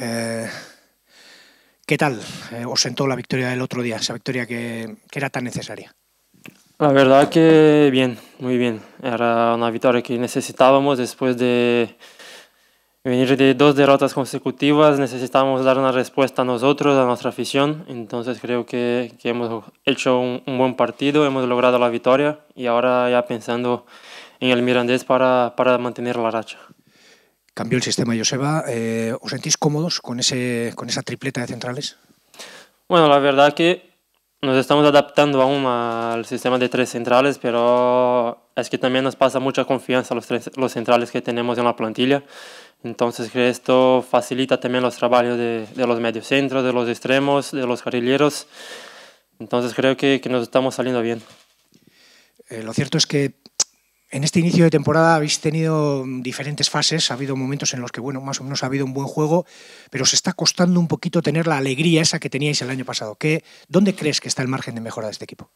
Eh, ¿Qué tal eh, os sentó la victoria del otro día, esa victoria que, era tan necesaria? La verdad que bien, muy bien. Era una victoria que necesitábamos después de venir de dos derrotas consecutivas. Necesitábamos dar una respuesta a nosotros, a nuestra afición. Entonces creo que, hemos hecho un, buen partido, hemos logrado la victoria y ahora ya pensando en el Mirandés para mantener la racha cambió el sistema Joseba. Eh, ¿Os sentís cómodos con, ese, con esa tripleta de centrales? Bueno, la verdad que nos estamos adaptando aún al sistema de tres centrales, pero es que también nos pasa mucha confianza los, los centrales que tenemos en la plantilla. Entonces, que esto facilita también los trabajos de, de los mediocentros, de los extremos, de los carrilleros. Entonces, creo que, nos estamos saliendo bien. Eh, lo cierto es que en este inicio de temporada habéis tenido mm, diferentes fases, ha habido momentos en los que, bueno, más o menos ha habido un buen juego, pero os está costando un poquito tener la alegría esa que teníais el año pasado. ¿Qué, ¿Dónde crees que está el margen de mejora de este equipo?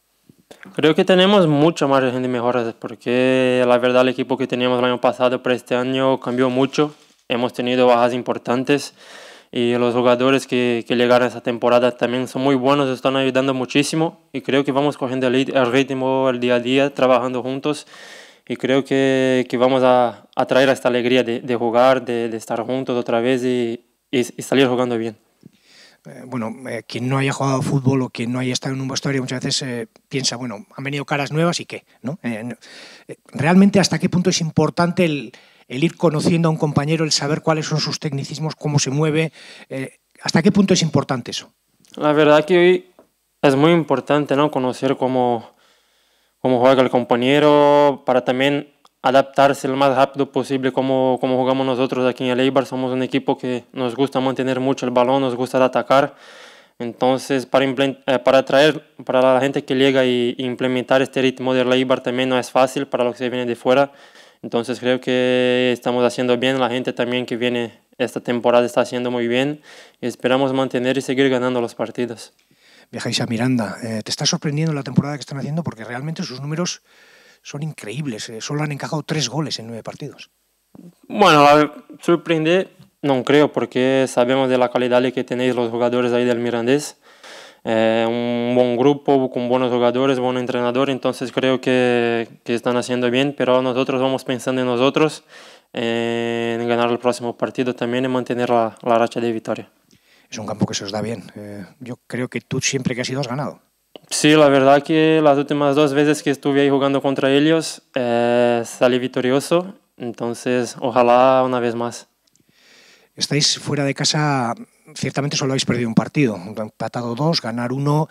Creo que tenemos mucho margen de mejora, porque la verdad el equipo que teníamos el año pasado para este año cambió mucho, hemos tenido bajas importantes y los jugadores que, que llegaron a esta temporada también son muy buenos, están ayudando muchísimo y creo que vamos cogiendo el ritmo el día a día, trabajando juntos y creo que, que vamos a, a, traer esta alegría de, de jugar, de, de, estar juntos otra vez y, y, salir jugando bien. Eh, bueno, eh, quien no haya jugado fútbol o quien no haya estado en un vestuario muchas veces eh, piensa, bueno, han venido caras nuevas y qué, ¿no? realmente hasta qué punto es importante el, el, ir conociendo a un compañero, el saber cuáles son sus tecnicismos, cómo se mueve, ¿hasta qué punto es importante eso? La verdad que hoy es muy importante, ¿no? Conocer cómo cómo juega el compañero, para también adaptarse lo más rápido posible como, como jugamos nosotros aquí en el Eibar. Somos un equipo que nos gusta mantener mucho el balón, nos gusta atacar. Entonces, para, eh, para traer para la gente que llega e implementar este ritmo del Eibar también no es fácil para los que vienen de fuera. Entonces, creo que estamos haciendo bien. La gente también que viene esta temporada está haciendo muy bien. Esperamos mantener y seguir ganando los partidos viajáis a Miranda. Eh, te está sorprendiendo la temporada que están haciendo porque realmente sus números son increíbles. Eh, solo han encajado tres goles en nueve partidos. Bueno, sorprende, no creo, porque sabemos de la calidad que tenéis los jugadores ahí del Mirandés. Eh, un buen grupo, con buenos jugadores, buen entrenador, entonces creo que, están haciendo bien, pero nosotros vamos pensando en nosotros, en ganar el próximo partido también y mantener la racha de victoria es un campo que se os da bien. Eh, yo creo que tú siempre que has ido has ganado. Sí, la verdad que las últimas dos veces que estuve ahí jugando contra ellos eh, salí victorioso, entonces ojalá una vez más. Estáis fuera de casa, ciertamente solo habéis perdido un partido, empatado dos, ganar uno.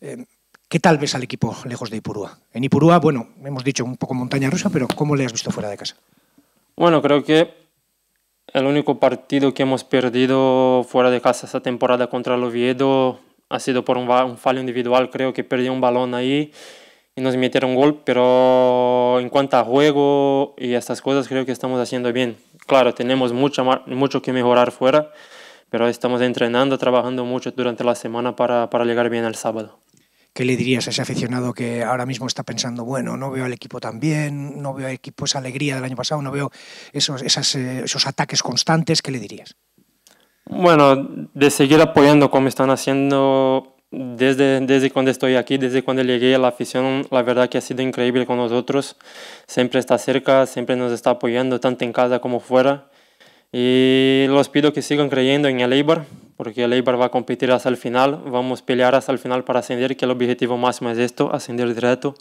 Eh, ¿Qué tal ves al equipo lejos de Ipurúa? En Ipurúa, bueno, hemos dicho un poco montaña rusa, pero ¿cómo le has visto fuera de casa? Bueno, creo que el único partido que hemos perdido fuera de casa esta temporada contra el Oviedo ha sido por un, fallo individual, creo que perdí un balón ahí y nos metieron gol, pero en cuanto a juego y estas cosas creo que estamos haciendo bien. Claro, tenemos mucho, mucho que mejorar fuera, pero estamos entrenando, trabajando mucho durante la semana para, para llegar bien el sábado. ¿Qué le dirías a ese aficionado que ahora mismo está pensando, bueno, no veo al equipo tan bien, no veo al equipo esa alegría del año pasado, no veo esos, eh, esos ataques constantes? ¿Qué le dirías? Bueno, de seguir apoyando como están haciendo desde, desde cuando estoy aquí, desde cuando llegué a la afición, la verdad que ha sido increíble con nosotros. Siempre está cerca, siempre nos está apoyando, tanto en casa como fuera. Y los pido que sigan creyendo en el Eibar, porque el Eibar va a competir hasta el final, vamos a pelear hasta el final para ascender, que el objetivo máximo es esto, ascender directo.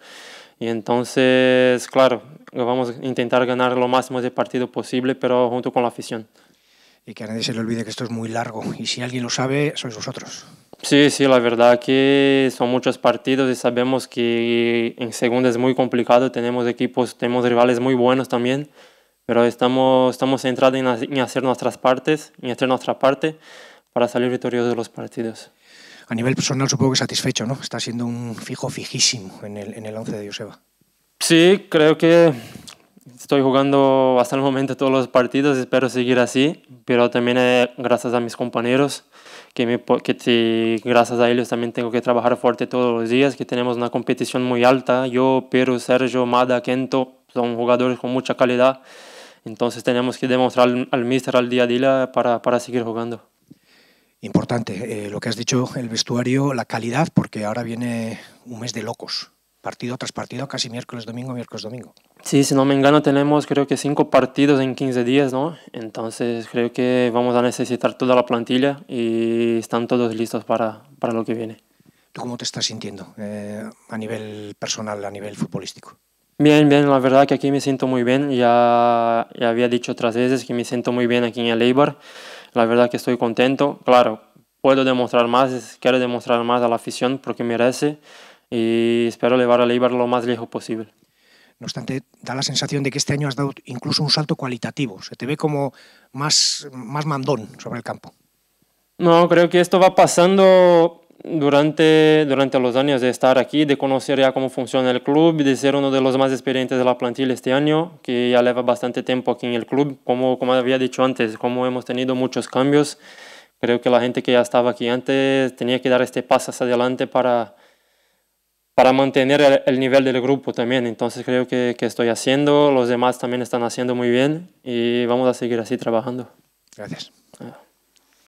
Y entonces, claro, vamos a intentar ganar lo máximo de partido posible, pero junto con la afición. Y que a nadie se le olvide que esto es muy largo, y si alguien lo sabe, sois vosotros. Sí, sí, la verdad que son muchos partidos y sabemos que en segunda es muy complicado, tenemos equipos, tenemos rivales muy buenos también pero estamos, estamos centrados en, hacer nuestras partes, en hacer nuestra parte para salir victoriosos de los partidos. A nivel personal supongo que satisfecho, ¿no? Está siendo un fijo fijísimo en el, en el once de Joseba. Sí, creo que estoy jugando hasta el momento todos los partidos, espero seguir así, pero también eh, gracias a mis compañeros, que, me, que gracias a ellos también tengo que trabajar fuerte todos los días, que tenemos una competición muy alta. Yo, Pedro, Sergio, Mada, Kento, son jugadores con mucha calidad entonces tenemos que demostrar al, mister míster, al día a día, para, para seguir jugando. Importante, eh, lo que has dicho, el vestuario, la calidad, porque ahora viene un mes de locos, partido tras partido, casi miércoles, domingo, miércoles, domingo. Sí, si no me engano, tenemos creo que cinco partidos en 15 días, ¿no? Entonces creo que vamos a necesitar toda la plantilla y están todos listos para, para lo que viene. ¿Tú cómo te estás sintiendo eh, a nivel personal, a nivel futbolístico? Bien, bien, la verdad que aquí me siento muy bien. Ya, ya había dicho otras veces que me siento muy bien aquí en el Eibar. La verdad que estoy contento. Claro, puedo demostrar más, quiero demostrar más a la afición porque merece y espero llevar al Eibar lo más lejos posible. No obstante, da la sensación de que este año has dado incluso un salto cualitativo. Se te ve como más, más mandón sobre el campo. No, creo que esto va pasando durante, durante los años de estar aquí, de conocer ya cómo funciona el club, de ser uno de los más experientes de la plantilla este año, que ya lleva bastante tiempo aquí en el club, como, como había dicho antes, como hemos tenido muchos cambios, creo que la gente que ya estaba aquí antes tenía que dar este paso hacia adelante para, para mantener el, el nivel del grupo también, entonces creo que, que estoy haciendo, los demás también están haciendo muy bien y vamos a seguir así trabajando. Gracias. Ah.